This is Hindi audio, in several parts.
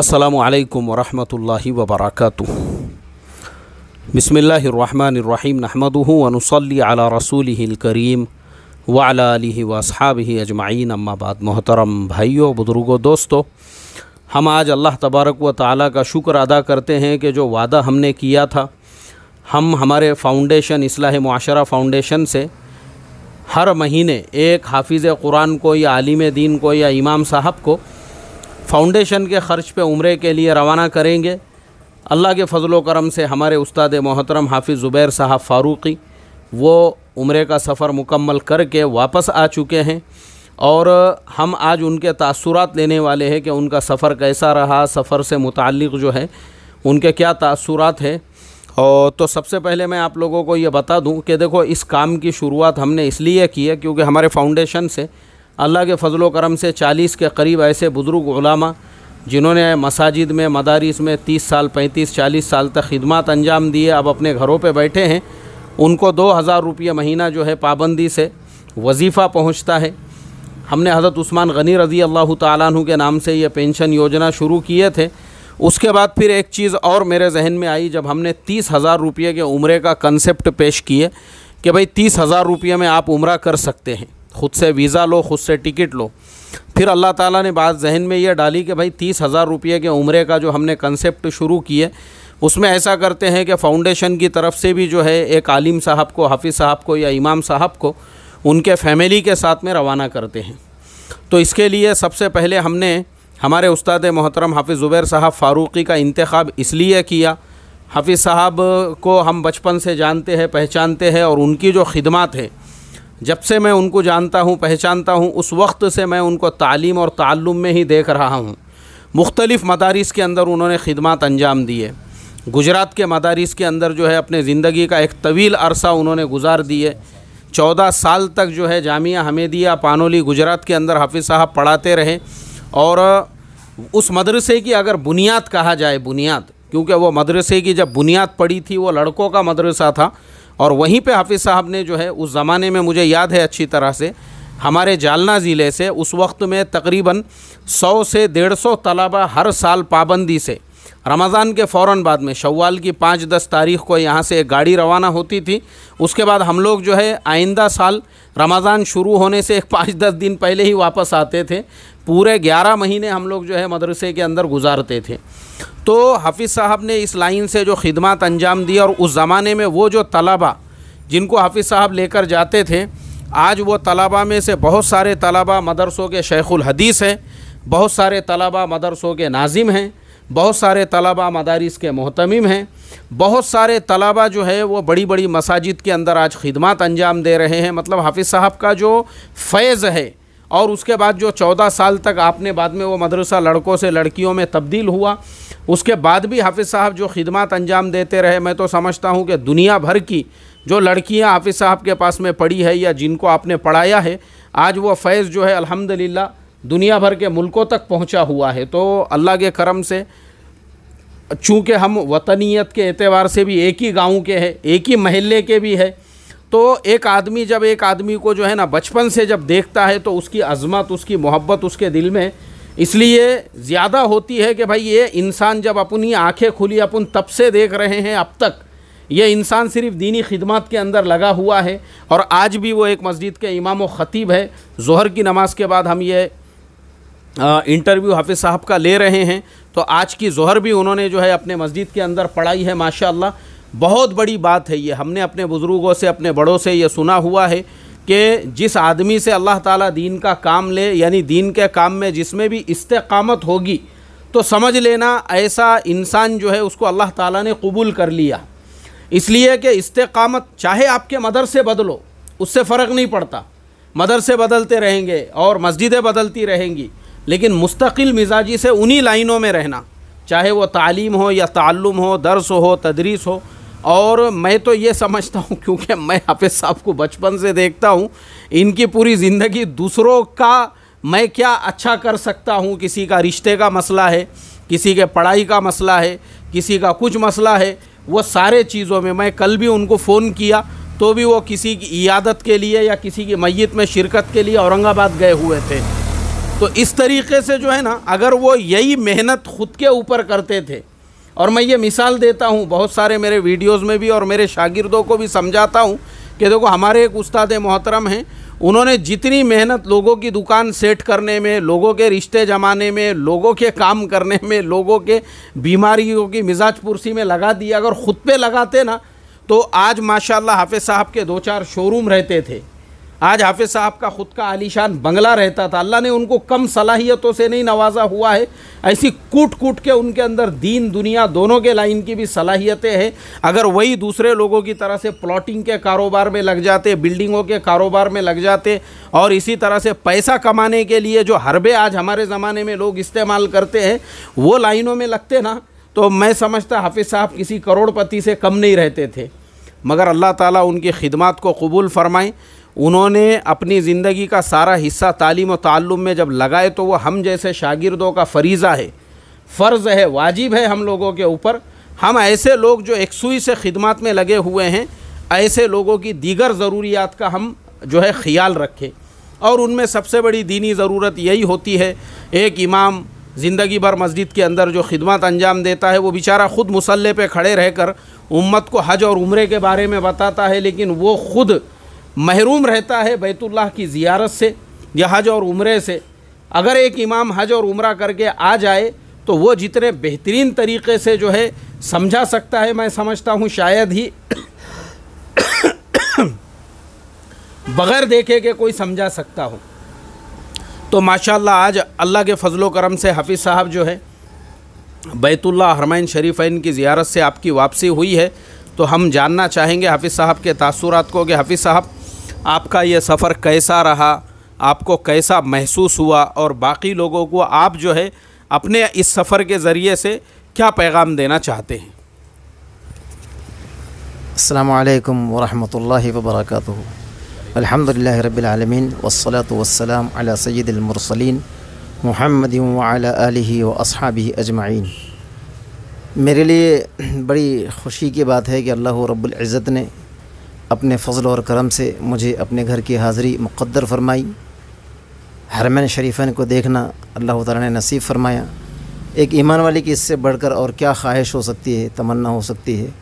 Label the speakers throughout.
Speaker 1: असलकम वरहि वबरक बसमीम नहमदनसली अला रसूल करीम वाली वसहाब अजमाइन अम्माबाद मोहतरम भाइयों बुज़ुर्गों दोस्तों हम आज अल्लाह तबारक व ताली का शुक्र अदा करते हैं कि जो वादा हमने किया था हम हमारे फ़ाउंडेशन इसलाह माशरा फ़ाउंडेशन से हर महीने एक हाफिज़ कुरान को या आलिम दीन को या इमाम साहब को फाउंडेशन के ख़र्च पे उम्र के लिए रवाना करेंगे अल्लाह के फजल करम से हमारे उस्ताद मोहतरम हाफिज़ ज़ुबैर साहब फ़ारूक़ी वो उम्र का सफ़र मुकम्मल करके वापस आ चुके हैं और हम आज उनके तासुरात लेने वाले हैं कि उनका सफ़र कैसा रहा सफ़र से मुतल जो है उनके क्या तासुरात है और तो सबसे पहले मैं आप लोगों को ये बता दूं कि देखो इस काम की शुरुआत हमने इसलिए की है क्योंकि हमारे फाउंडेशन से अल्लाह के फ़जल करम से चालीस के करीब ऐसे बुज़ुर्ग ओलामा जिन्होंने मसाजिद में मदारिस में तीस साल पैंतीस चालीस साल तक खिदमत अंजाम दिए अब अपने घरों पर बैठे हैं उनको दो हज़ार रुपये महीना जो है पाबंदी से वजीफ़ा पहुँचता है हमने हज़रत उस्मान गनी रज़ी अल्लाह तु के नाम से ये पेंशन योजना शुरू किए थे उसके बाद फिर एक चीज़ और मेरे जहन में आई जब हमने तीस हज़ार रुपये के उम्र का कंसेप्ट पेश किए कि भाई तीस हज़ार रुपये में आप उम्र कर सकते हैं ख़ुद से वीज़ा लो ख़ुद से टिकट लो फिर अल्लाह ताला ने बात जहन में यह डाली कि भाई तीस हज़ार रुपये के उम्र का जो हमने कंसेप्ट शुरू किए उसमें ऐसा करते हैं कि फ़ाउंडेशन की तरफ से भी जो है एक आलिम साहब को हाफिज़ साहब को या इमाम साहब को उनके फैमिली के साथ में रवाना करते हैं तो इसके लिए सबसे पहले हमने हमारे उस्ताद मोहतरम हाफिज़ ज़ुबैर साहब फ़ारूक़ी का इंतखब इसलिए किया हाफिज़ साहब को हम बचपन से जानते हैं पहचानते हैं और उनकी जो खिदमत है जब से मैं उनको जानता हूँ पहचानता हूँ उस वक्त से मैं उनको तालीम और तालुम में ही देख रहा हूँ मुख्तलिफ़ मदारस के अंदर उन्होंने खिदमत अंजाम दिए गुजरात के मदारस के अंदर जो है अपने ज़िंदगी का एक तवील अरसा उन्होंने गुजार दिए चौदह साल तक जो है जामिया हमेदिया पानोली गुजरात के अंदर हाफिज़ साहब पढ़ाते रहे और उस मदरसे की अगर बुनियाद कहा जाए बुनियाद क्योंकि वो मदरसे की जब बुनियाद पड़ी थी वो लड़कों का मदरसा था और वहीं पे हाफिज़ साहब ने जो है उस ज़माने में मुझे याद है अच्छी तरह से हमारे जालना ज़िले से उस वक्त में तकरीबन 100 से 150 तलबा हर साल पाबंदी से रमज़ान के फ़ौर बाद में शवाल की पाँच दस तारीख को यहाँ से एक गाड़ी रवाना होती थी उसके बाद हम लोग जो है आइंदा साल रमज़ान शुरू होने से एक पाँच दस दिन पहले ही वापस आते थे पूरे ग्यारह महीने हम लोग जो है मदरसे के अंदर गुजारते थे तो हफीज़ साहब ने इस लाइन से जो खिदमत अंजाम दी और उस ज़माने में वो जो तलबा जिनको हफीज़ साहब लेकर जाते थे आज वो तलबा में से बहुत सारे तलबा मदरसों के शेखुल हदीस हैं बहुत सारे तलबा मदरसों के नाजिम हैं बहुत सारे तलबा मदारस के महतमिम हैं बहुत सारे तलबा जो है वो बड़ी बड़ी मसाजिद के अंदर आज खिदमत अंजाम दे रहे हैं मतलब हाफिज़ साहब का जो फैज़ है और उसके बाद जो चौदह साल तक आपने बाद में वो मदरसा लड़कों से लड़कियों में तब्दील हुआ उसके बाद भी हाफिज़ साहब जो खिदमत अंजाम देते रहे मैं तो समझता हूँ कि दुनिया भर की जो लड़कियाँ हाफिज़ साहब के पास में पढ़ी है या जिनको आपने पढ़ाया है आज वो फैज़ जो है अल्हम्दुलिल्लाह दुनिया भर के मुल्कों तक पहुँचा हुआ है तो अल्लाह के करम से चूँकि हम वतनीत के एतवार से भी एक ही गाँव के हैं एक ही महल्ले के भी है तो एक आदमी जब एक आदमी को जो है ना बचपन से जब देखता है तो उसकी अज़मत उसकी मोहब्बत उसके दिल में इसलिए ज़्यादा होती है कि भाई ये इंसान जब अपनी आंखें खुली अपन तब से देख रहे हैं अब तक ये इंसान सिर्फ दीनी खिदमत के अंदर लगा हुआ है और आज भी वो एक मस्जिद के इमाम ख़तीब है जहर की नमाज़ के बाद हम ये इंटरव्यू हाफिज़ साहब का ले रहे हैं तो आज की जहर भी उन्होंने जो है अपने मस्जिद के अंदर पढ़ाई है माशा बहुत बड़ी बात है ये हमने अपने बुज़ुर्गों से अपने बड़ों से ये सुना हुआ है कि जिस आदमी से अल्लाह ताला दीन का काम ले यानी दीन के काम में जिसमें भी इस्तेकामत होगी तो समझ लेना ऐसा इंसान जो है उसको अल्लाह ताला ने कबूल कर लिया इसलिए कि इस्तेकामत चाहे आपके मदरसे बदलो उससे फ़र्क नहीं पड़ता मदरसे बदलते रहेंगे और मस्जिदें बदलती रहेंगी लेकिन मुस्तकिल मिजाजी से उन्हीं लाइनों में रहना चाहे वो तालीम हो या तालुम हो दर्स हो तदरीस हो और मैं तो ये समझता हूँ क्योंकि मैं हाफिज़ साहब को बचपन से देखता हूँ इनकी पूरी ज़िंदगी दूसरों का मैं क्या अच्छा कर सकता हूँ किसी का रिश्ते का मसला है किसी के पढ़ाई का मसला है किसी का कुछ मसला है वो सारे चीज़ों में मैं कल भी उनको फ़ोन किया तो भी वो किसी की यादत के लिए या किसी की मैत में शिरकत के लिए औरंगाबाद गए हुए थे तो इस तरीके से जो है ना अगर वो यही मेहनत खुद के ऊपर करते थे और मैं ये मिसाल देता हूँ बहुत सारे मेरे वीडियोज़ में भी और मेरे शागिर्दों को भी समझाता हूँ कि देखो हमारे एक उस्ताद मोहतरम हैं उन्होंने जितनी मेहनत लोगों की दुकान सेट करने में लोगों के रिश्ते जमाने में लोगों के काम करने में लोगों के बीमारियों की मिजाज पुरसी में लगा दिया अगर ख़ुद पे लगाते ना तो आज माशाल्लाह हाफिज़ साहब के दो चार शोरूम रहते थे आज हाफिज़ साहब का ख़ुद का आलीशान बंगला रहता था अल्लाह ने उनको कम सलाहियतों से नहीं नवाजा हुआ है ऐसी कूट कूट के उनके अंदर दीन दुनिया दोनों के लाइन की भी सलाहियतें हैं अगर वही दूसरे लोगों की तरह से प्लॉटिंग के कारोबार में लग जाते बिल्डिंगों के कारोबार में लग जाते और इसी तरह से पैसा कमाने के लिए जो हरबे आज हमारे ज़माने में लोग इस्तेमाल करते हैं वो लाइनों में लगते ना तो मैं समझता हाफिज़ साहब किसी करोड़पति से कम नहीं रहते थे मगर अल्लाह ताली उनकी खिदमत को कबूल फरमाएँ उन्होंने अपनी ज़िंदगी का सारा हिस्सा तालीम और तालुम में जब लगाए तो वह हम जैसे शागिर्दों का फरीज़ा है फ़र्ज़ है वाजिब है हम लोगों के ऊपर हम ऐसे लोग जो एकसुई से खिदमत में लगे हुए हैं ऐसे लोगों की दीगर ज़रूरियात का हम जो है ख्याल रखें और उनमें सबसे बड़ी दीनी ज़रूरत यही होती है एक इमाम ज़िंदगी भर मस्जिद के अंदर जो खिदमत अंजाम देता है वो बेचारा ख़ुद मुसल्ले पे खड़े रहकर उम्मत को हज और उम्रे के बारे में बताता है लेकिन वो ख़ुद महरूम रहता है बैतुल्लाह की ज़ियारत से या हज और उम्र से अगर एक इमाम हज और उम्र करके आ जाए तो वो जितने बेहतरीन तरीके से जो है समझा सकता है मैं समझता हूँ शायद ही बग़ैर देखे के कोई समझा सकता हो तो माशाल्लाह आज अल्लाह के फजलो करम से हफीज़ साहब जो है बैतुल्ला हरमैन शरीफ़न की ज़ियारत से आपकी वापसी हुई है तो हम जानना चाहेंगे हफीज़ साहब के तासुरात को कि हफीज़ साहब आपका ये सफ़र कैसा रहा आपको कैसा महसूस हुआ और बाकी लोगों को आप जो है अपने इस सफ़र के ज़रिए से क्या पैगाम देना चाहते हैं अल्लाम
Speaker 2: वरहमल वर्क अलहमदिल्ला रबालमीन वसलात वसलाम अला सैदमरसलिन महमद व अजमाइन मेरे लिए बड़ी खुशी की बात है कि अल्लाह रब्ज़त ने अपने फ़जल और करम से मुझे अपने घर की हाज़री मुक़द्दर फरमाई हरमैन शरीफन को देखना अल्लाह ताला ने नसीब फरमाया एक ईमान वाले की इससे बढ़कर और क्या ख्वाहिश हो सकती है तमन्ना हो सकती है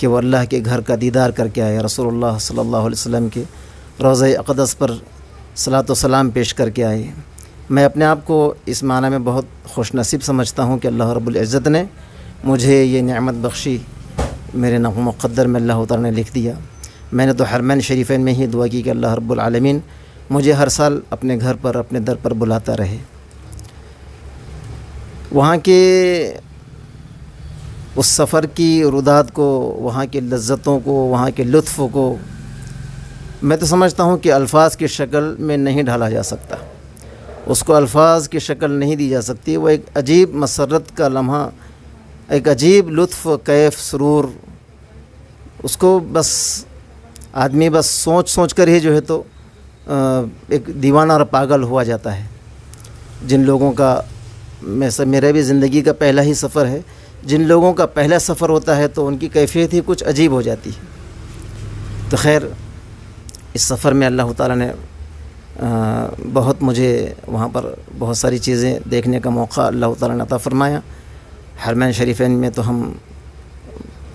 Speaker 2: कि वह अल्लाह के घर का दीदार करके आए रसोल्ला सल्ला वसम के रोज़ अक़दस पर सलात सलाम पेश करके आए मैं अपने आप को इस माना में बहुत खुश नसीब समझता हूँ कि अल्लाह रब्ज़त ने मुझे ये नमत बख्शी मेरे नहम मुक़दर में अल्लाह तारा ने लिख दिया मैंने तो हरमैन शरीफ़ में ही दुआ की कि अल्लाह रब्बुल मुझे हर साल अपने घर पर अपने दर पर बुलाता रहे वहाँ के उस सफ़र की रुदात को वहाँ के लज्जतों को वहाँ के लुफ़ को मैं तो समझता हूँ कि अल्फाज की शक्ल में नहीं ढाला जा सकता उसको अल्फाज की शक्ल नहीं दी जा सकती वो एक अजीब मसरत का लम्हा एक अजीब लुफ़ कैफ सुरूर उसको बस आदमी बस सोच सोच कर ही जो है तो एक दीवाना और पागल हुआ जाता है जिन लोगों का मैं सब मेरा भी ज़िंदगी का पहला ही सफ़र है जिन लोगों का पहला सफ़र होता है तो उनकी कैफियत ही कुछ अजीब हो जाती है तो खैर इस सफ़र में अल्लाह ताला ने बहुत मुझे वहाँ पर बहुत सारी चीज़ें देखने का मौका अल्लाह ताला ने अता फ़रमाया हरमैन शरीफ में तो हम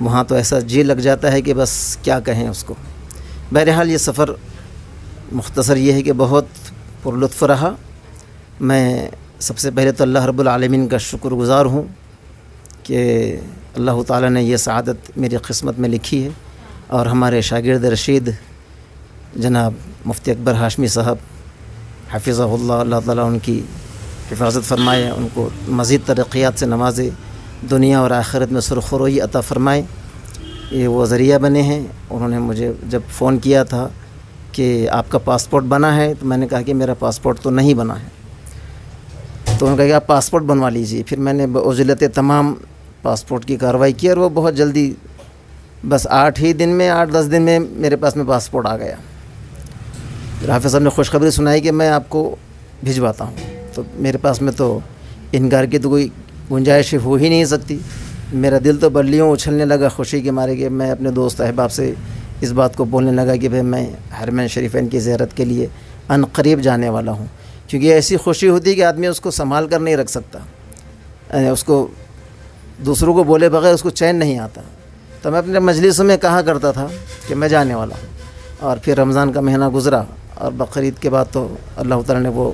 Speaker 2: वहाँ तो ऐसा जी लग जाता है कि बस क्या कहें उसको बहरहाल ये सफ़र मुख्तसर ये है कि बहुत पुरलुत्फ़ रहा मैं सबसे पहले तो अल्लाह रब्बुल का शुक्रगुज़ार हूँ कि अल्लाह ताला ने यह शादत मेरी किस्मत में लिखी है और हमारे शागिर्द रशीद जनाब मुफ्ती अकबर हाशमी साहब हाफिज़ा अल्लाह ताला उनकी हिफाजत फरमाए उनको मज़ीद तरक्यात से नवाजे दुनिया और आखिरत में सुरखरोई अता फ़रमाए ये वो ज़रिया बने हैं उन्होंने मुझे जब फ़ोन किया था कि आपका पासपोर्ट बना है तो मैंने कहा कि मेरा पासपोर्ट तो नहीं बना है तो उन्होंने कहा कि आप पासपोर्ट बनवा लीजिए फिर मैंने उजलत तमाम पासपोर्ट की कार्रवाई की और वो बहुत जल्दी बस आठ ही दिन में आठ दस दिन में मेरे पास में पासपोर्ट आ गया फिर हाफि साहब ने खुशखबरी सुनाई कि मैं आपको भिजवाता हूँ तो मेरे पास में तो इनकार की तो कोई गुंजाइश हो ही नहीं सकती मेरा दिल तो बल्लियों उछलने लगा खुशी के मारे कि मैं अपने दोस्त अहबाब से इस बात को बोलने लगा कि भाई मैं हरमैन शरीफ की ज्यारत के लिए अनकरीब जाने वाला हूँ क्योंकि ऐसी खुशी होती कि आदमी उसको संभाल कर नहीं रख सकता उसको दूसरों को बोले बगैर उसको चैन नहीं आता तो मैं अपने मजलिस में कहा करता था कि मैं जाने वाला हूँ और फिर रमज़ान का महीना गुजरा और बकरीद के बाद तो अल्लाह ताला ने वो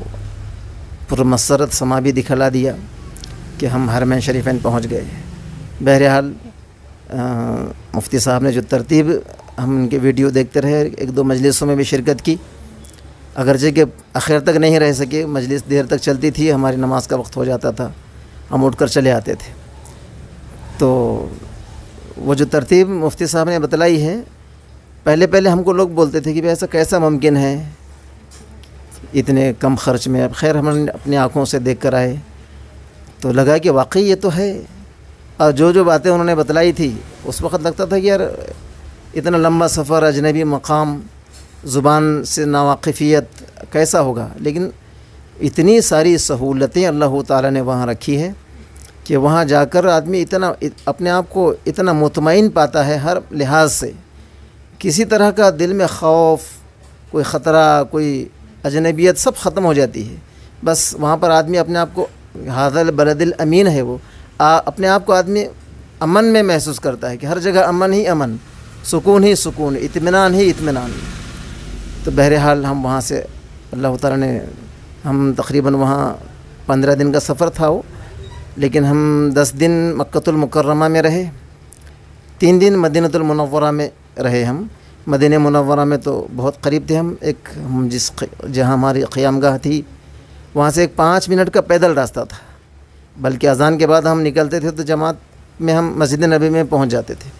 Speaker 2: पुरमसरत समा भी दिखला दिया कि हम हरमैन शरीफ पहुँच गए हैं बहरहाल मुफ्ती साहब ने जो तरतीब हम उनके वीडियो देखते रहे एक दो मजलिसों में भी शिरकत की अगरचे के आखिर तक नहीं रह सके मजलिस देर तक चलती थी हमारी नमाज का वक्त हो जाता था हम उठ कर चले आते थे तो वो जो तरतीब मुफ्ती साहब ने बतलाई है पहले पहले हमको लोग बोलते थे कि भाई ऐसा कैसा मुमकिन है इतने कम खर्च में अब खैर हमने अपनी आँखों से देख कर आए तो लगा कि वाकई ये तो है और जो जो बातें उन्होंने बतलाई थी उस वक्त लगता था कि यार इतना लंबा सफ़र अजनबी मकाम ज़ुबान से नावाकफ़ियत कैसा होगा लेकिन इतनी सारी सहूलतें अल्लाह ताला ने वहाँ रखी है कि वहाँ जाकर आदमी इतना इत, अपने आप को इतना मुतमिन पाता है हर लिहाज से किसी तरह का दिल में खौफ कोई ख़तरा कोई अजनबियत सब ख़त्म हो जाती है बस वहाँ पर आदमी अपने आप को हादल बलदिल अमीन है वो आ, अपने आप को आदमी अमन में महसूस करता है कि हर जगह अमन ही अमन सुकून ही सुकून इतमान ही इतमान तो बहरहाल हम वहाँ से अल्लाह ताला ने हम तकरीबन वहाँ पंद्रह दिन का सफ़र था वो लेकिन हम दस दिन मक्तुलमकरमा में रहे तीन दिन मदीनतुलमनवरा में रहे हम मदीन मनवरा में तो बहुत करीब थे हम एक हम जिस जहाँ हमारी क़्याम थी वहाँ से एक पाँच मिनट का पैदल रास्ता था बल्कि अजान के बाद हम निकलते थे तो जमात में हम मस्जिद नबी में पहुँच जाते थे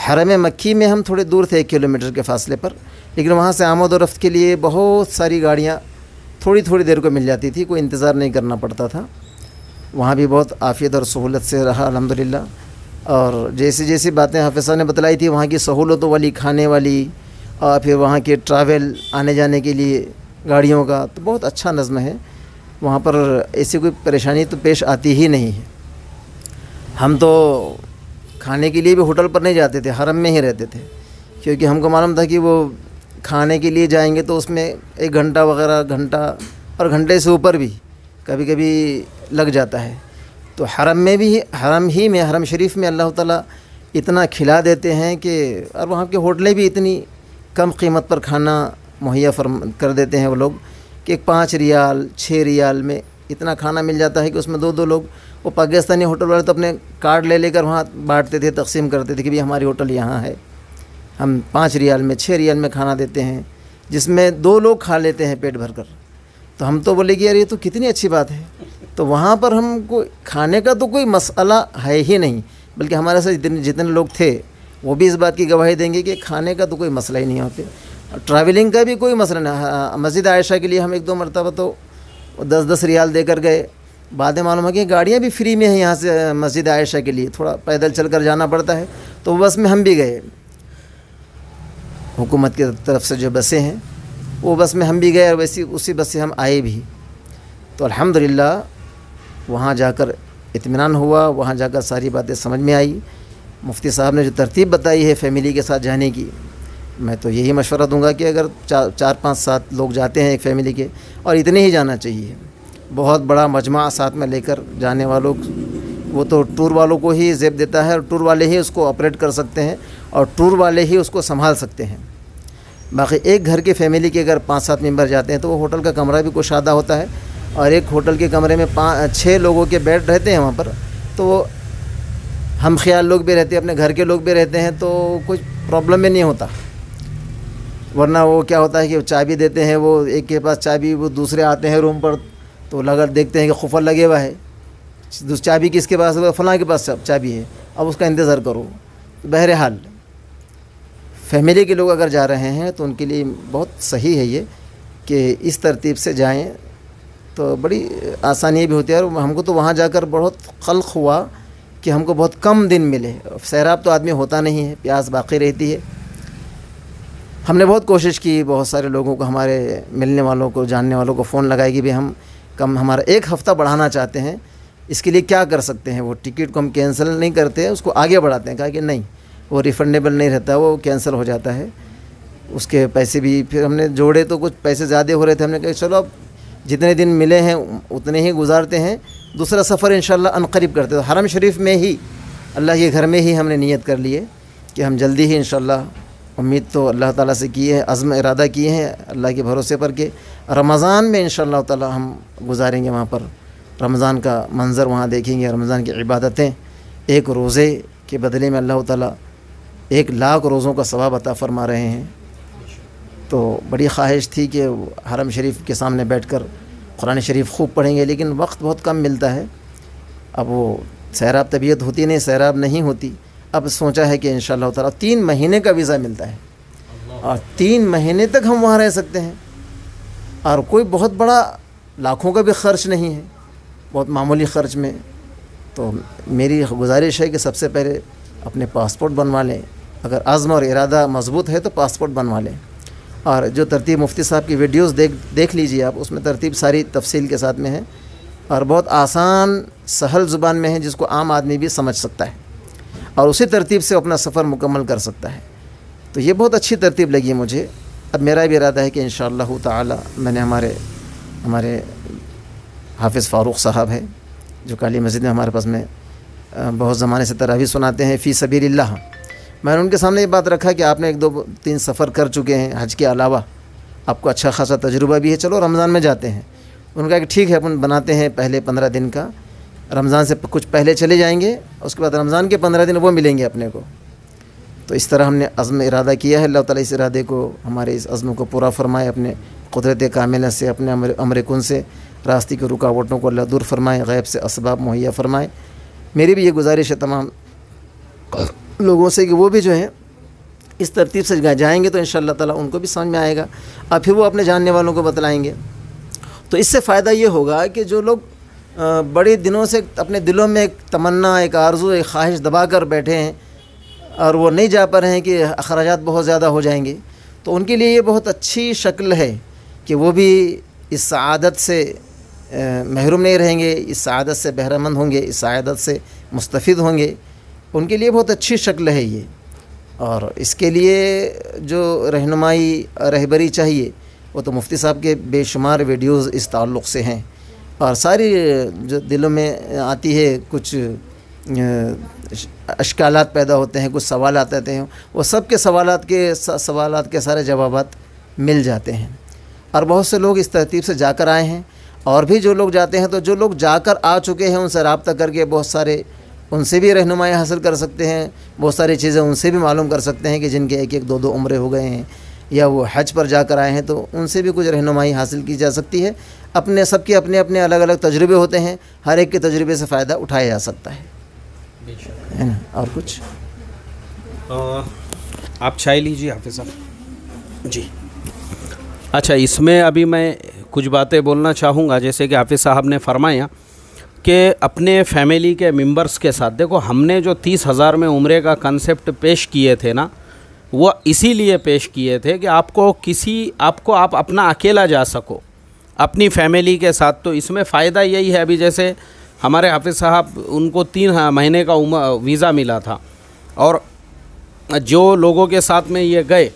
Speaker 2: हरम मक्की में हम थोड़े दूर थे एक किलोमीटर के फासले पर लेकिन वहाँ से आमद और रफ्त के लिए बहुत सारी गाड़ियाँ थोड़ी थोड़ी देर को मिल जाती थी कोई इंतज़ार नहीं करना पड़ता था वहाँ भी बहुत आफियत और सहूलत से रहा अलहमदिल्ला और जैसी जैसी बातें हाफिसा ने बतलाई थी वहाँ की सहूलतों वाली खाने वाली और फिर वहाँ के ट्रैवल आने जाने के लिए गाड़ियों का तो बहुत अच्छा नज़म है वहाँ पर ऐसी कोई परेशानी तो पेश आती ही नहीं है हम तो खाने के लिए भी होटल पर नहीं जाते थे हरम में ही रहते थे क्योंकि हमको मालूम था कि वो खाने के लिए जाएंगे तो उसमें एक घंटा वगैरह घंटा और घंटे से ऊपर भी कभी कभी लग जाता है तो हरम में भी हरम ही में हरम शरीफ में अल्लाह ताला इतना खिला देते हैं कि और वहाँ के होटलें भी इतनी कम कीमत पर खाना मुहैया फरम कर देते हैं वो लोग कि पाँच रियाल छः रियाल में इतना खाना मिल जाता है कि उसमें दो दो लोग वो पाकिस्तानी होटल वाले तो अपने कार्ड ले लेकर वहाँ बांटते थे तकसीम करते थे कि भाई हमारी होटल यहाँ है हम पाँच रियाल में छः रियाल में खाना देते हैं जिसमें दो लोग खा लेते हैं पेट भर कर तो हम तो बोले कि यार ये तो कितनी अच्छी बात है तो वहाँ पर हमको खाने का तो कोई मसला है ही नहीं बल्कि हमारे साथ जितने जितने लोग थे वो भी इस बात की गवाही देंगे कि खाने का तो कोई मसला ही नहीं होते ट्रैवलिंग का भी कोई मसला नहीं हाँ, हाँ, मस्जिद आयशा के लिए हम एक दो मरतबा तो दस दस रियाल देकर गए बाद में मालूम है कि गाड़ियाँ भी फ्री में हैं यहाँ से मस्जिद आयशा के लिए थोड़ा पैदल चल कर जाना पड़ता है तो बस में हम भी गए हुकूमत की तरफ से जो बसें हैं वो बस में हम भी गए और वैसी उसी बस से हम आए भी तो अल्हम्दुलिल्लाह वहाँ जाकर इत्मीनान हुआ वहाँ जाकर सारी बातें समझ में आई मुफ्ती साहब ने जो तरतीब बताई है फैमिली के साथ जाने की मैं तो यही मशवरा दूंगा कि अगर चार चार पाँच सात लोग जाते हैं एक फैमिली के और इतने ही जाना चाहिए बहुत बड़ा मजमा साथ में लेकर जाने वालों वो तो टूर वालों को ही जेब देता है और टूर वाले ही उसको ऑपरेट कर सकते हैं और टूर वाले ही उसको संभाल सकते हैं बाकी एक घर के फैमिली के अगर पाँच सात मेम्बर जाते हैं तो वो होटल का कमरा भी कुशादा होता है और एक होटल के कमरे में पाँच छः लोगों के बेड रहते हैं वहाँ पर तो हम ख्याल लोग भी रहते हैं अपने घर के लोग भी रहते हैं तो कुछ प्रॉब्लम में नहीं होता वरना वो क्या होता है कि चाबी देते हैं वो एक के पास चाबी वो दूसरे आते हैं रूम पर तो लगा देखते हैं कि खुफर लगे हुआ है चाबी किसके पास फलां के पास चाबी है अब उसका इंतज़ार करो तो बहरहाल फैमिली के लोग अगर जा रहे हैं तो उनके लिए बहुत सही है ये कि इस तरतीब से जाएँ तो बड़ी आसानी भी होती है और हमको तो वहाँ जाकर बहुत खल्क हुआ कि हमको बहुत कम दिन मिले सैराब तो आदमी होता नहीं है प्यास बाकी रहती है हमने बहुत कोशिश की बहुत सारे लोगों को हमारे मिलने वालों को जानने वालों को फ़ोन लगाए कि भी हम कम हमारा एक हफ़्ता बढ़ाना चाहते हैं इसके लिए क्या कर सकते हैं वो टिकट को हम कैंसिल नहीं करते हैं उसको आगे बढ़ाते हैं कहा कि नहीं वो रिफ़ंडेबल नहीं रहता वो कैंसिल हो जाता है उसके पैसे भी फिर हमने जोड़े तो कुछ पैसे ज़्यादा हो रहे थे हमने कहा चलो अब जितने दिन मिले हैं उतने ही गुजारते हैं दूसरा सफ़र इन अनकरीब करते तो हरम शरीफ में ही अल्लाह के घर में ही हमने नीयत कर लिए कि हम जल्दी ही इन उम्मीद तो अल्लाह ताला से की है अज़म इरादा किए हैं अल्लाह के भरोसे पर के रमज़ान में इन ताला हम गुजारेंगे वहाँ पर रमज़ान का मंज़र वहाँ देखेंगे रमज़ान की इबादतें एक रोज़े के बदले में अल्लाह ताला एक लाख रोज़ों का सवाब अता फ़रमा रहे हैं तो बड़ी ख्वाहिश थी कि हरम शरीफ के सामने बैठ कर कुरान शरीफ खूब पढ़ेंगे लेकिन वक्त बहुत कम मिलता है अब वो सैराब तबीयत होती नहीं सैराब नहीं होती अब सोचा है कि इन ताला तीन महीने का वीज़ा मिलता है और तीन महीने तक हम वहाँ रह सकते हैं और कोई बहुत बड़ा लाखों का भी ख़र्च नहीं है बहुत मामूली ख़र्च में तो मेरी गुजारिश है कि सबसे पहले अपने पासपोर्ट बनवा लें अगर आज़म और इरादा मजबूत है तो पासपोर्ट बनवा लें और जो तरतीब मुफ्ती साहब की वीडियोस देख देख लीजिए आप उसमें तरतीब सारी तफसील के साथ में है और बहुत आसान सहल ज़ुबान में है जिसको आम आदमी भी समझ सकता है और उसी तरतीब से अपना सफ़र मुकम्मल कर सकता है तो ये बहुत अच्छी तरतीब लगी मुझे अब मेरा भी इरादा है कि इन ताला मैंने हमारे हमारे हाफिज़ फ़ारूक साहब है जो काली मस्जिद में हमारे पास में बहुत ज़माने से तरावी सुनाते हैं फ़ी सबीर मैंने उनके सामने ये बात रखा कि आपने एक दो तीन सफ़र कर चुके हैं हज के अलावा आपको अच्छा खासा तजुर्बा भी है चलो रमज़ान में जाते हैं उनका कि ठीक है अपन बनाते हैं पहले पंद्रह दिन का रमज़ान से कुछ पहले चले जाएंगे उसके बाद रमज़ान के पंद्रह दिन वो मिलेंगे अपने को तो इस तरह हमने अज़म इरादा किया है अल्लाह ताला इस इरादे को हमारे इस अज़म को पूरा फरमाए अपने कुदरत कामिल से अपने अमर अमरकुन से रास्ते की रुकावटों को अल्लाह दूर फरमाए गैब से इसबाब मुहैया फ़रमाए मेरी भी ये गुजारिश है तमाम लोगों से कि वो भी जो है इस तरतीब से जाएंगे तो इन ताला उनको भी समझ में आएगा और फिर वो अपने जानने वालों को बतलाएँगे तो इससे फ़ायदा ये होगा कि जो लोग बड़े दिनों से अपने दिलों में एक तमन्ना एक आरजू एक ख्वाहिश दबा कर बैठे हैं और वो नहीं जा पा रहे हैं कि अखराज बहुत ज़्यादा हो जाएंगे तो उनके लिए ये बहुत अच्छी शक्ल है कि वो भी इस आदत से महरूम नहीं रहेंगे इस आदत से बहरामंद होंगे इस आदत से मुस्तफ़ होंगे उनके लिए बहुत अच्छी शक्ल है ये और इसके लिए जो रहनुमाई रहबरी चाहिए वो तो मुफ्ती साहब के बेशुमार वीडियोज़ इस ताल्लुक़ से हैं और सारी जो दिलों में आती है कुछ अशकाल पैदा होते हैं कुछ सवाल आते हैं वो सब के सवाल के सवाल के सारे जवाब मिल जाते हैं और बहुत से लोग इस तरतीब से जाकर आए हैं और भी जो लोग जाते हैं तो जो लोग जाकर आ चुके हैं उनसे रबता करके बहुत सारे उनसे भी रहनुमाई हासिल कर सकते हैं बहुत सारी चीज़ें उनसे भी मालूम कर सकते हैं कि जिनके एक एक दो दो उम्रे हो गए हैं या वो हज पर जाकर आए हैं तो उनसे भी कुछ रहनुमाई हासिल की जा सकती है अपने सबके अपने अपने अलग अलग तजुर्बे होते हैं हर एक के तजुर्बे से फ़ायदा उठाया जा सकता है
Speaker 1: है ना और कुछ आ, आप चाय लीजिए हाफि साहब जी अच्छा इसमें अभी मैं कुछ बातें बोलना चाहूँगा जैसे कि हाफिज़ साहब ने फरमाया कि अपने फैमिली के मेंबर्स के साथ देखो हमने जो तीस हज़ार में उम्र का कंसेप्ट पेश किए थे ना वो इसीलिए पेश किए थे कि आपको किसी आपको आप अपना अकेला जा सको अपनी फैमिली के साथ तो इसमें फ़ायदा यही है अभी जैसे हमारे हाफिज़ साहब उनको तीन हाँ, महीने का उम्र वीज़ा मिला था और जो लोगों के साथ में ये गए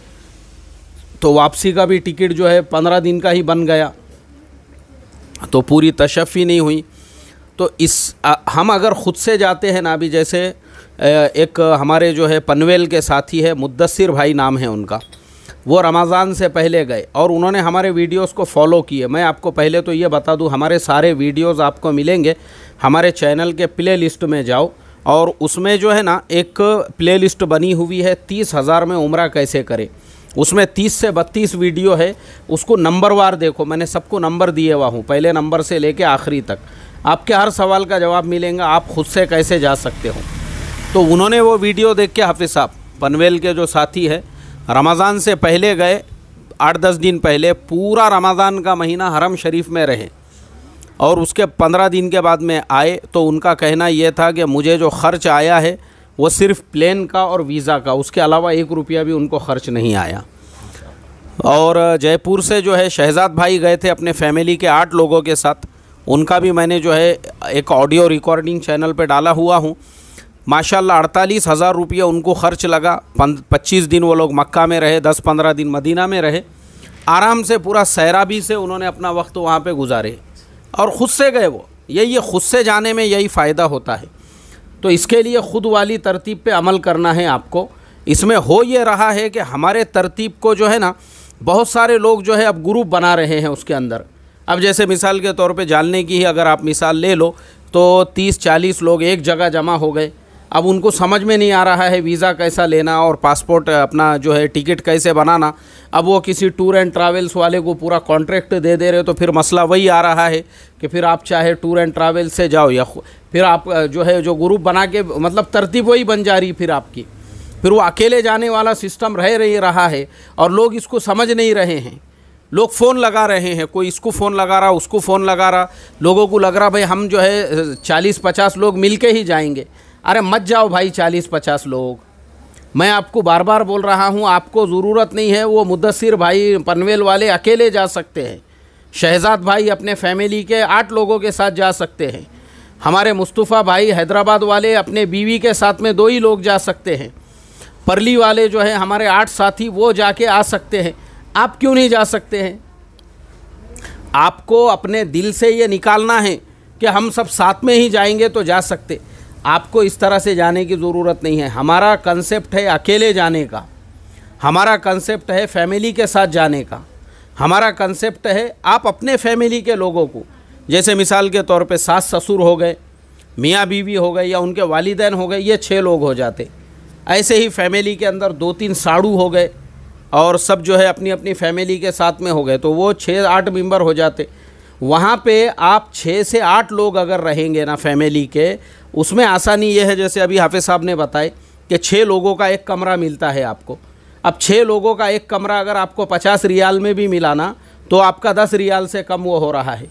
Speaker 1: तो वापसी का भी टिकट जो है पंद्रह दिन का ही बन गया तो पूरी तशफ़ी नहीं हुई तो इस आ, हम अगर ख़ुद से जाते हैं ना अभी जैसे एक हमारे जो है पनवेल के साथी है मुद्दसर भाई नाम है उनका वो रमज़ान से पहले गए और उन्होंने हमारे वीडियोस को फॉलो किए मैं आपको पहले तो ये बता दूं हमारे सारे वीडियोस आपको मिलेंगे हमारे चैनल के प्ले लिस्ट में जाओ और उसमें जो है ना एक प्ले लिस्ट बनी हुई है तीस हज़ार में उम्र कैसे करें उसमें तीस से बत्तीस वीडियो है उसको नंबरवार देखो मैंने सबको नंबर दिए हुआ हूँ पहले नंबर से ले आखिरी तक आपके हर सवाल का जवाब मिलेंगे आप खुद से कैसे जा सकते हो तो उन्होंने वो वीडियो देख के हाफिज़ साहब पनवेल के जो साथी है रमज़ान से पहले गए आठ दस दिन पहले पूरा रमज़ान का महीना हरम शरीफ में रहे और उसके पंद्रह दिन के बाद में आए तो उनका कहना यह था कि मुझे जो खर्च आया है वो सिर्फ प्लेन का और वीज़ा का उसके अलावा एक रुपया भी उनको खर्च नहीं आया और जयपुर से जो है शहजाद भाई गए थे अपने फैमिली के आठ लोगों के साथ उनका भी मैंने जो है एक ऑडियो रिकॉर्डिंग चैनल पर डाला हुआ हूँ माशाल्लाह अड़तालीस हज़ार रुपया उनको खर्च लगा पच्चीस दिन वो लोग मक्का में रहे दस पंद्रह दिन मदीना में रहे आराम से पूरा सैराबी से उन्होंने अपना वक्त वहाँ पर गुजारे और ख़ुद से गए वो यही ख़ुद से जाने में यही फ़ायदा होता है तो इसके लिए ख़ुद वाली तरतीब पर अमल करना है आपको इसमें हो ये रहा है कि हमारे तरतीब को जो है ना बहुत सारे लोग जो है अब ग्रुप बना रहे हैं उसके अंदर अब जैसे मिसाल के तौर पे जानने की ही अगर आप मिसाल ले लो तो 30-40 लोग एक जगह जमा हो गए अब उनको समझ में नहीं आ रहा है वीज़ा कैसा लेना और पासपोर्ट अपना जो है टिकट कैसे बनाना अब वो किसी टूर एंड ट्रैवल्स वाले को पूरा कॉन्ट्रैक्ट दे दे रहे हो तो फिर मसला वही आ रहा है कि फिर आप चाहे टूर एंड ट्रैवल से जाओ या फिर आप जो है जो ग्रुप बना के मतलब तरतीब वही बन जा रही फिर आपकी फिर वो अकेले जाने वाला सिस्टम रह नहीं रहा है और लोग इसको समझ नहीं रहे हैं लोग फ़ोन लगा रहे हैं कोई इसको फ़ोन लगा रहा उसको फ़ोन लगा रहा लोगों को लग रहा भाई हम जो है चालीस पचास लोग मिल के ही जाएंगे अरे मत जाओ भाई चालीस पचास लोग मैं आपको बार बार बोल रहा हूँ आपको ज़रूरत नहीं है वो मुदसर भाई पनवेल वाले अकेले जा सकते हैं शहजाद भाई अपने फैमिली के आठ लोगों के साथ जा सकते हैं हमारे मुस्तफ़ा भाई हैदराबाद वाले अपने बीवी के साथ में दो ही लोग जा सकते हैं परली वाले जो है हमारे आठ साथी वो जाके आ सकते हैं आप क्यों नहीं जा सकते हैं आपको अपने दिल से ये निकालना है कि हम सब साथ में ही जाएंगे तो जा सकते हैं आपको इस तरह से जाने की ज़रूरत नहीं है हमारा कंसेप्ट है अकेले जाने का हमारा कंसेप्ट है फैमिली के साथ जाने का हमारा कंसेप्ट है आप अपने फैमिली के लोगों को जैसे मिसाल के तौर पे सास ससुर हो गए मियाँ बीवी हो गए या उनके वालदेन हो गए ये छः लोग हो जाते ऐसे ही फैमिली के अंदर दो तीन साड़ू हो गए और सब जो है अपनी अपनी फैमिली के साथ में हो गए तो वो छः आठ मेम्बर हो जाते वहाँ पे आप छः से आठ लोग अगर रहेंगे ना फैमिली के उसमें आसानी ये है जैसे अभी हाफिज़ साहब ने बताए कि छः लोगों का एक कमरा मिलता है आपको अब छः लोगों का एक कमरा अगर आपको पचास रियाल में भी मिला ना तो आपका दस रियाल से कम वो हो रहा है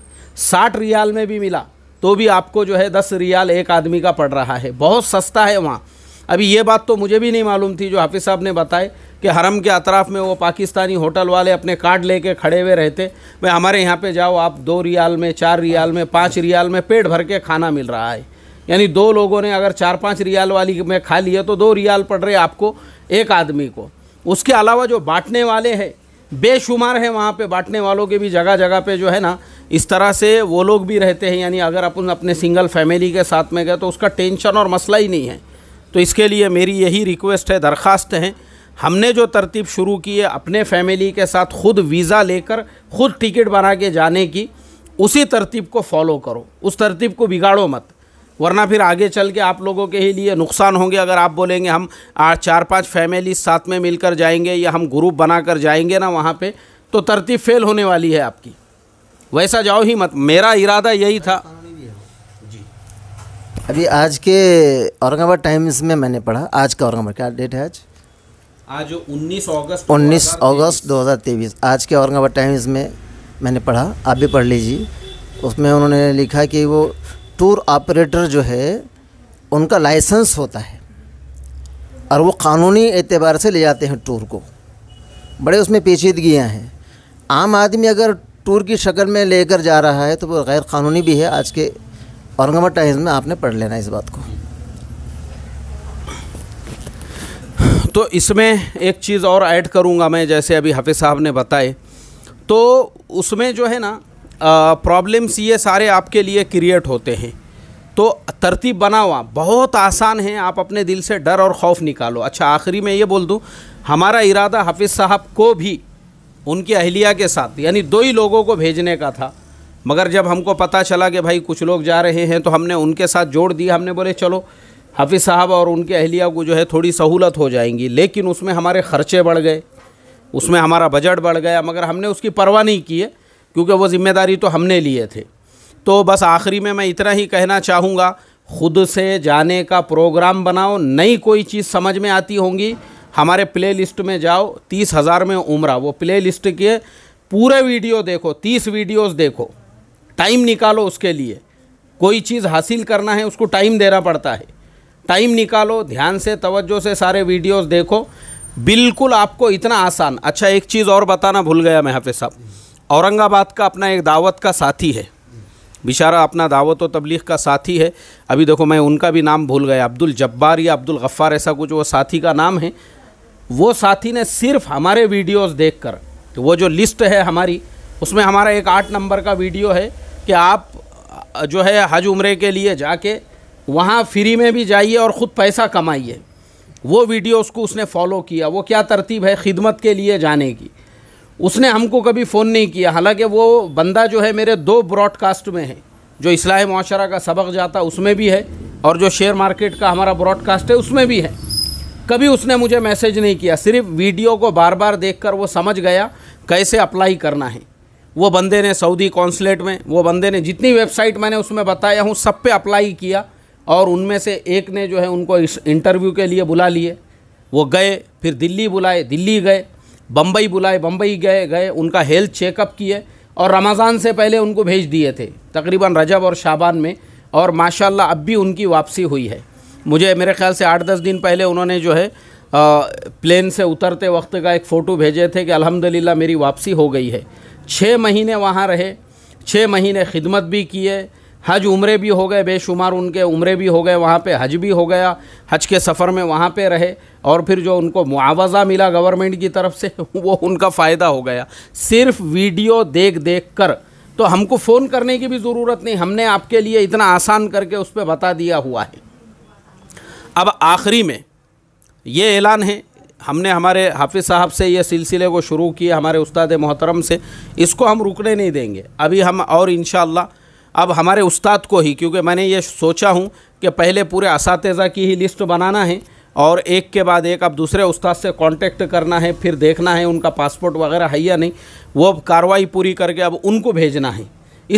Speaker 1: साठ रियाल में भी मिला तो भी आपको जो है दस रियाल एक आदमी का पड़ रहा है बहुत सस्ता है वहाँ अभी ये बात तो मुझे भी नहीं मालूम थी जो हाफिज़ साहब ने बताए कि हरम के अतराफ़ में वो पाकिस्तानी होटल वाले अपने कार्ड लेके खड़े हुए रहते भाई हमारे यहाँ पे जाओ आप दो रियाल में चार रियाल में पाँच रियाल में पेट भर के खाना मिल रहा है यानी दो लोगों ने अगर चार पाँच रियाल वाली में खा लिया तो दो रियाल पड़ रहे आपको एक आदमी को उसके अलावा जो बांटने वाले हैं बेशुमार हैं वहाँ पे बांटने वालों के भी जगह जगह पे जो है ना इस तरह से वो लोग भी रहते हैं यानी अगर अपन अपने सिंगल फैमिली के साथ में गए तो उसका टेंशन और मसला ही नहीं है तो इसके लिए मेरी यही रिक्वेस्ट है दरख्वास्त है हमने जो तरतीब शुरू की है अपने फैमिली के साथ खुद वीज़ा लेकर खुद टिकट बना के जाने की उसी तरतीब को फॉलो करो उस तरतीब को बिगाड़ो मत वरना फिर आगे चल के आप लोगों के ही लिए नुकसान होंगे अगर आप बोलेंगे हम चार पांच फैमिली साथ में मिलकर जाएंगे या हम ग्रुप बना कर जाएंगे ना वहाँ पे तो तरतीब फेल होने वाली है आपकी वैसा जाओ ही मत मेरा इरादा यही था
Speaker 2: अभी आज के औरंगाबाद टाइम्स में मैंने पढ़ा आज का औरंगाबाद क्या डेट है आज
Speaker 1: आज 19 अगस्त 19
Speaker 2: अगस्त 2023 आज के औरंगाबाद टाइम्स में मैंने पढ़ा आप भी पढ़ लीजिए उसमें उन्होंने लिखा कि वो टूर ऑपरेटर जो है उनका लाइसेंस होता है और वो कानूनी एतबार से ले जाते हैं टूर को बड़े उसमें पेचीदगियाँ हैं आम आदमी अगर टूर की शक्ल में लेकर जा रहा है तो वो गैर कानूनी भी है आज के औरंगाबाद टाइम्स में आपने पढ़ लेना इस बात को
Speaker 1: तो इसमें एक चीज़ और ऐड करूँगा मैं जैसे अभी हाफिज़ साहब ने बताए तो उसमें जो है ना प्रॉब्लम्स ये सारे आपके लिए क्रिएट होते हैं तो तरतीब बना हुआ बहुत आसान है आप अपने दिल से डर और खौफ निकालो अच्छा आखिरी में ये बोल दूँ हमारा इरादा हाफिज़ साहब को भी उनकी अहलिया के साथ यानी दो ही लोगों को भेजने का था मगर जब हमको पता चला कि भाई कुछ लोग जा रहे हैं तो हमने उनके साथ जोड़ दिया हमने बोले चलो हाफिज़ साहब और उनके अहलिया को जो है थोड़ी सहूलत हो जाएंगी लेकिन उसमें हमारे ख़र्चे बढ़ गए उसमें हमारा बजट बढ़ गया मगर हमने उसकी परवाह नहीं की है क्योंकि वो ज़िम्मेदारी तो हमने लिए थे तो बस आखिरी में मैं इतना ही कहना चाहूँगा ख़ुद से जाने का प्रोग्राम बनाओ नई कोई चीज़ समझ में आती होंगी हमारे प्ले लिस्ट में जाओ तीस हज़ार में उम्र वो प्ले लिस्ट के पूरे वीडियो देखो तीस वीडियोज़ देखो टाइम निकालो उसके लिए कोई चीज़ हासिल करना है उसको टाइम देना पड़ता है टाइम निकालो ध्यान से तवज्जो से सारे वीडियोस देखो बिल्कुल आपको इतना आसान अच्छा एक चीज़ और बताना भूल गया मैं हाफिज़ साहब औरंगाबाद का अपना एक दावत का साथी है बिशारा अपना दावत व तबलीग का साथी है अभी देखो मैं उनका भी नाम भूल गया अब्दुल जब्बार या अब्दुल गफ़ार ऐसा कुछ वो साथी का नाम है वो साथी ने सिर्फ हमारे वीडियोस देखकर तो वो जो लिस्ट है हमारी उसमें हमारा एक आठ नंबर का वीडियो है कि आप जो है हज उम्रे के लिए जाके वहाँ फ्री में भी जाइए और ख़ुद पैसा कमाइए वो वीडियो उसको उसने फॉलो किया वो क्या तरतीब है खिदमत के लिए जाने की उसने हमको कभी फ़ोन नहीं किया हालांकि वो बंदा जो है मेरे दो ब्रॉडकास्ट में है जो असलाह माशरा का सबक जाता उसमें भी है और जो शेयर मार्केट का हमारा ब्रॉडकास्ट है उसमें भी है कभी उसने मुझे मैसेज नहीं किया सिर्फ वीडियो को बार बार देखकर वो समझ गया कैसे अप्लाई करना है वो बंदे ने सऊदी कौंसलेट में वो बंदे ने जितनी वेबसाइट मैंने उसमें बताया हूँ सब पे अप्लाई किया और उनमें से एक ने जो है उनको इस इंटरव्यू के लिए बुला लिए वो गए फिर दिल्ली बुलाए दिल्ली गए बम्बई बुलाए बम्बई गए गए उनका हेल्थ चेकअप किए और रमज़ान से पहले उनको भेज दिए थे तकरीबन रजब और शाबान में और माशाला अब भी उनकी वापसी हुई है मुझे मेरे ख्याल से आठ दस दिन पहले उन्होंने जो है आ, प्लेन से उतरते वक्त का एक फ़ोटो भेजे थे कि अलहमदिल्ला मेरी वापसी हो गई है छः महीने वहाँ रहे छः महीने खिदमत भी किए हज उम्रे भी हो गए बेशुमार उनके उम्रे भी हो गए वहाँ पे हज भी हो गया हज के सफ़र में वहाँ पे रहे और फिर जो उनको मुआवजा मिला गवर्नमेंट की तरफ से वो उनका फ़ायदा हो गया सिर्फ वीडियो देख देख कर तो हमको फ़ोन करने की भी ज़रूरत नहीं हमने आपके लिए इतना आसान करके उस पर बता दिया हुआ है अब आखिरी में ये ऐलान है हमने हमारे हाफिज़ साहब से ये सिलसिले को शुरू किया हमारे उस्ताद मोहतरम से इसको हम रुकने नहीं देंगे अभी हम और इन अब हमारे उस्ताद को ही क्योंकि मैंने ये सोचा हूँ कि पहले पूरे इस की ही लिस्ट बनाना है और एक के बाद एक अब दूसरे उस्ताद से कांटेक्ट करना है फिर देखना है उनका पासपोर्ट वगैरह है या नहीं वो अब कार्रवाई पूरी करके अब उनको भेजना है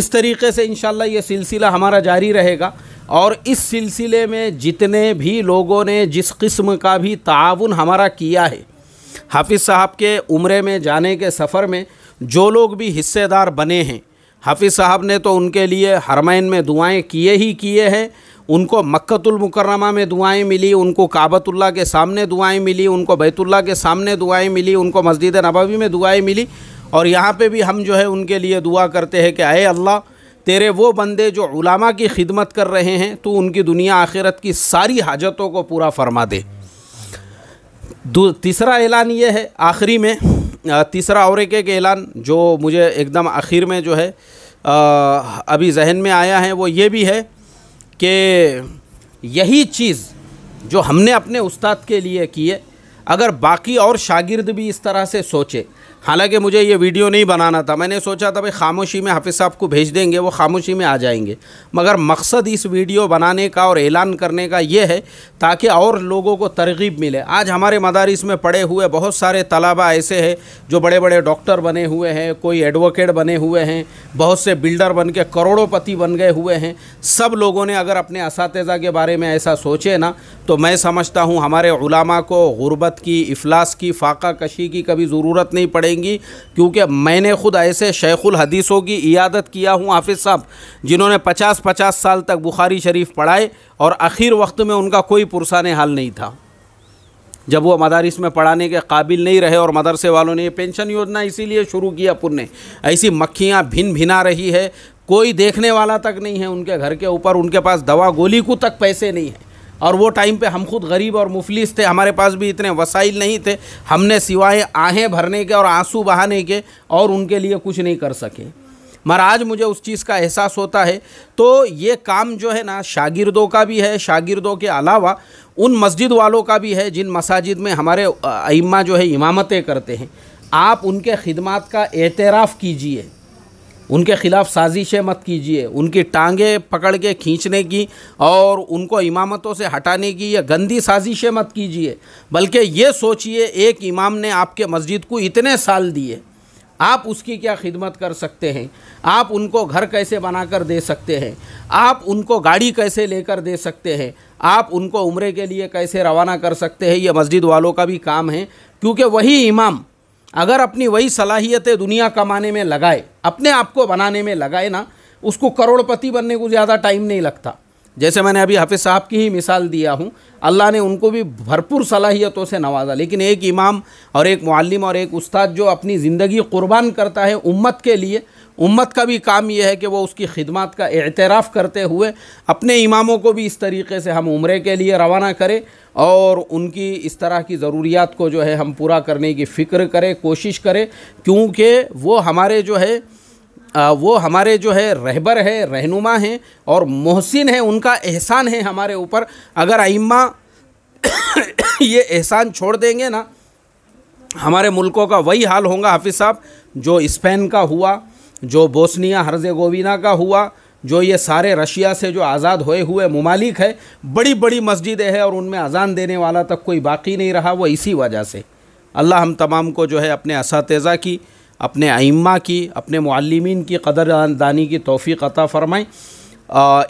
Speaker 1: इस तरीके से इन ये सिलसिला हमारा जारी रहेगा और इस सिलसिले में जितने भी लोगों ने जिस किस्म का भी ताउन हमारा किया है हाफिज़ साहब के उम्र में जाने के सफ़र में जो लोग भी हिस्सेदार बने हैं हाफिज़ साहब ने तो उनके लिए हरमैन में दुआएं किए ही किए हैं उनको मक्तुलमकरमा में दुआएं मिली उनको काबतुल्ला के सामने दुआएं मिली उनको बैतुल्ला के सामने दुआएं मिली उनको मस्जिद नबावी में दुआएं मिली और यहाँ पे भी हम जो है उनके लिए दुआ करते हैं कि आए अल्लाह तेरे वो बंदे जो उलामा की खिदमत कर रहे हैं तो उनकी दुनिया आखिरत की सारी हाजतों को पूरा फरमा दे तीसरा ऐलान ये है आखिरी में तीसरा और एक एक ऐलान जो मुझे एकदम आखिर में जो है अभी जहन में आया है वो ये भी है कि यही चीज़ जो हमने अपने उस्ताद के लिए की है अगर बाकी और शागिर्द भी इस तरह से सोचे हालांकि मुझे ये वीडियो नहीं बनाना था मैंने सोचा था भाई खामोशी में हाफिज़ साहब को भेज देंगे वो खामोशी में आ जाएंगे मगर मकसद इस वीडियो बनाने का और ऐलान करने का ये है ताकि और लोगों को तरगीब मिले आज हमारे मदारस में पढ़े हुए बहुत सारे तलाबा ऐसे हैं जो बड़े बड़े डॉक्टर बने हुए हैं कोई एडवोकेट बने हुए हैं बहुत से बिल्डर बन के करोड़ोंपति बन गए हुए हैं सब लोगों ने अगर अपने इस के बारे में ऐसा सोचे ना तो मैं समझता हूँ हमारे को गुर्बत की अफलास की फाका कशी की कभी ज़रूरत नहीं पड़ेगी जाएंगी क्योंकि मैंने ख़ुद ऐसे शेखुल हदीसों की इयादत किया हूँ हाफिज़ साहब जिन्होंने पचास पचास साल तक बुखारी शरीफ पढ़ाए और आखिर वक्त में उनका कोई पुरसान हाल नहीं था जब वो मदारस में पढ़ाने के काबिल नहीं रहे और मदरसे वालों ने ये पेंशन योजना इसीलिए शुरू किया पुण्य ऐसी मक्खियाँ भिन भिना रही है कोई देखने वाला तक नहीं है उनके घर के ऊपर उनके पास दवा गोली को तक पैसे नहीं हैं और वो टाइम पे हम खुद गरीब और मुफलिस थे हमारे पास भी इतने वसाइल नहीं थे हमने सिवाय आहें भरने के और आंसू बहाने के और उनके लिए कुछ नहीं कर सके मगर आज मुझे उस चीज़ का एहसास होता है तो ये काम जो है ना शागिर्दों का भी है शागिर्दों के अलावा उन मस्जिद वालों का भी है जिन मसाजिद में हमारे अइमा जो है इमामतें करते हैं आप उनके खिदमत का एतराफ़ कीजिए उनके ख़िलाफ़ साजिशें मत कीजिए उनकी टांगे पकड़ के खींचने की और उनको इमामतों से हटाने की या गंदी साजिशें मत कीजिए बल्कि ये सोचिए एक इमाम ने आपके मस्जिद को इतने साल दिए आप उसकी क्या खिदमत कर सकते हैं आप उनको घर कैसे बनाकर दे सकते हैं आप उनको गाड़ी कैसे लेकर दे सकते हैं आप उनको उम्र के लिए कैसे रवाना कर सकते हैं ये मस्जिद वालों का भी काम है क्योंकि वही इमाम अगर अपनी वही सलाहियतें दुनिया कमाने में लगाए अपने आप को बनाने में लगाए ना उसको करोड़पति बनने को ज़्यादा टाइम नहीं लगता जैसे मैंने अभी हाफिज़ साहब की ही मिसाल दिया हूँ अल्लाह ने उनको भी भरपूर सलाहियतों से नवाजा लेकिन एक इमाम और एक मालम और एक उस्ताद जो अपनी ज़िंदगी कुर्बान करता है उम्मत के लिए उम्मत का भी काम यह है कि वो उसकी खिदमत का एतराफ़ करते हुए अपने इमामों को भी इस तरीके से हम उम्र के लिए रवाना करें और उनकी इस तरह की ज़रूरियात को जो है हम पूरा करने की फ़िक्र करें कोशिश करें क्योंकि वो हमारे जो है वो हमारे जो है रहबर है रहनुमा हैं और मोहसिन है उनका एहसान है हमारे ऊपर अगर आइम्मा ये एहसान छोड़ देंगे ना हमारे मुल्कों का वही हाल होगा हाफिज़ साहब जो स्पेन का हुआ जो बोस्निया हर्जेगोविना का हुआ जो ये सारे रशिया से जो आज़ाद होए हुए ममालिक है बड़ी बड़ी मस्जिदें हैं और उनमें अजान देने वाला तक कोई बाकी नहीं रहा वो इसी वजह से अल्लाह हम तमाम को जो है अपने इस की अपने आइम्मा की अपने मालमीन की कदर दानी की तोफ़ी अता फ़रमाएँ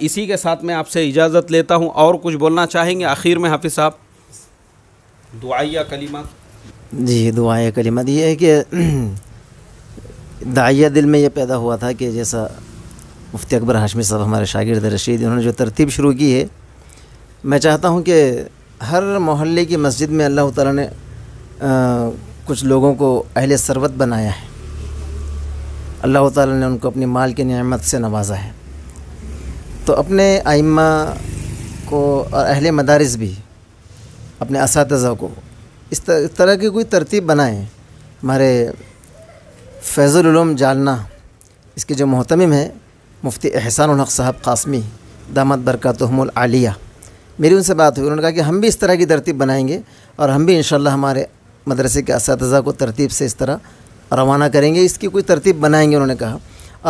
Speaker 1: इसी के साथ मैं आपसे इजाज़त लेता हूँ और कुछ बोलना चाहेंगे आखिर में हाफि साहब दुआया कलीमा
Speaker 2: जी दुआया कलीमा ये है कि दाइया दिल में यह पैदा हुआ था कि जैसा मुफ्ती अकबर हाशमी साहब हमारे शागिर्द रशीद उन्होंने जो तरतीब शुरू की है मैं चाहता हूँ कि हर मोहल्ले की मस्जिद में अल्लाह ताला ने आ, कुछ लोगों को अहल सरवत बनाया है अल्लाह ताला ने उनको अपनी माल की नियामत से नवाजा है तो अपने आइम्मा को और अहल मदारस भी अपने इस को इस तरह की कोई तरतीब बनाएँ हमारे फैज़ुलूम जालना इसके जो मोहतम है मुफ्ती एहसान हक साहब कासमी दामद बरकतहमल आलिया मेरी उनसे बात हुई उन्होंने कहा कि हम भी इस तरह की तरतीब बनाएंगे और हम भी इन हमारे मदरसे के इस को तरतीब से इस तरह रवाना करेंगे इसकी कोई तरतीब बनाएंगे उन्होंने कहा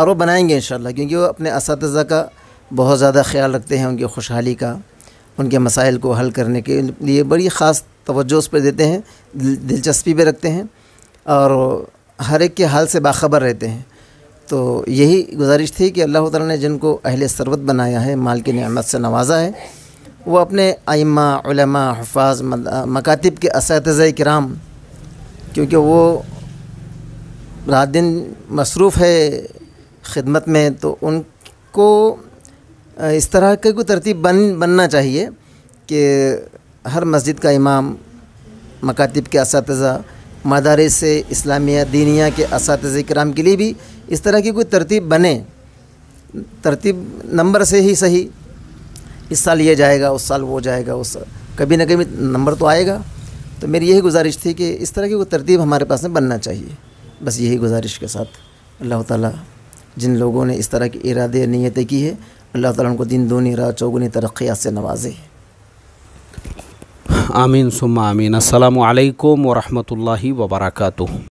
Speaker 2: और वो बनाएंगे इन क्योंकि वो अपने इस का बहुत ज़्यादा ख्याल रखते हैं उनकी खुशहाली का उनके मसाइल को हल करने के लिए बड़ी ख़ास तोज्जो उस पर देते हैं दिलचस्पी भी रखते हैं और हर एक के हाल से बाखबर रहते हैं तो यही गुजारिश थी कि अल्लाह ताला ने जिनको अहल सरबत बनाया है माल की नमत से नवाजा है वो अपने आइमा हफाज मकातब के इस कराम क्योंकि वो रात दिन मसरूफ़ है ख़िदमत में तो उनको इस तरह का कोई तरतीब बन बनना चाहिए कि हर मस्जिद का इमाम मकातब के इस मदारस इस्लामिया दीनिया के इस कराम के लिए भी इस तरह की कोई तरतीब बने तरतीब नंबर से ही सही इस साल ये जाएगा उस साल वो जाएगा उस कभी ना कभी नंबर तो आएगा तो मेरी यही गुजारिश थी कि इस तरह की कोई तरतीब हमारे पास में बनना चाहिए बस यही गुजारिश के साथ अल्लाह ताली जिन लोगों ने इस तरह की इरादे नीयतें की है अल्लाह ताला उनको दिन दूनी राह चौगुनी तरक्यात से नवाजे
Speaker 1: آمين سم آمين السلام عليكم ورحمة الله وبركاته